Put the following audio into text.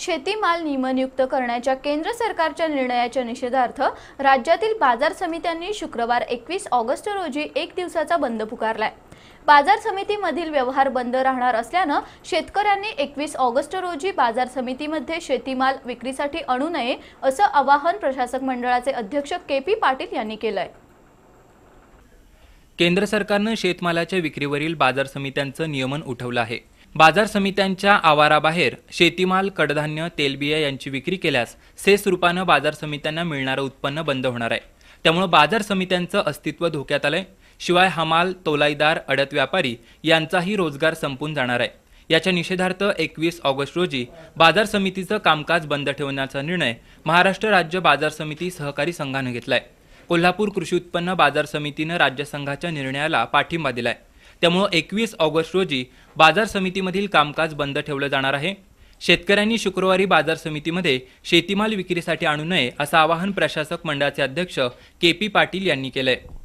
शेतीमाल नियमनयुक्त करण्याच्या केंद्र सरकारच्या निर्णयाच्या निषेधार्थ राज्यातील बाजार समित्यांनी शुक्रवार एकवीस ऑगस्ट रोजी एक दिवसाचा बंद पुकारलाय बाजार समितीमधील व्यवहार बंद राहणार असल्यानं शेतकऱ्यांनी एकवीस ऑगस्ट रोजी बाजार समितीमध्ये शेतीमाल विक्रीसाठी आणू नये असं आवाहन प्रशासक मंडळाचे अध्यक्ष के पी पाटील यांनी केलंय केंद्र सरकारनं शेतमालाच्या विक्रीवरील बाजार समित्यांचं नियमन उठवलं आहे बाजार समित्यांच्या आवाराबाहेर शेतीमाल कडधान्य तेलबिया यांची विक्री केल्यास सेस रूपानं बाजार समित्यांना मिळणारं उत्पन्न बंद होणार आहे त्यामुळे बाजार समित्यांचं अस्तित्व धोक्यात आलंय शिवाय हमाल तोलाईदार अडत व्यापारी यांचाही रोजगार संपून जाणार आहे याच्या निषेधार्थ एकवीस ऑगस्ट रोजी बाजार समितीचं कामकाज बंद ठेवण्याचा निर्णय महाराष्ट्र राज्य बाजार समिती सहकारी संघानं घेतलाय कोल्हापूर कृषी उत्पन्न बाजार समितीनं राज्य संघाच्या निर्णयाला पाठिंबा दिलाय त्यामुळं एकवीस ऑगस्ट रोजी बाजार समितीमधील कामकाज बंद ठेवलं जाणार आहे शेतकऱ्यांनी शुक्रवारी बाजार समितीमध्ये शेतीमाल विक्रीसाठी आणू नये असं आवाहन प्रशासक मंडळाचे अध्यक्ष के पी पाटील यांनी केलं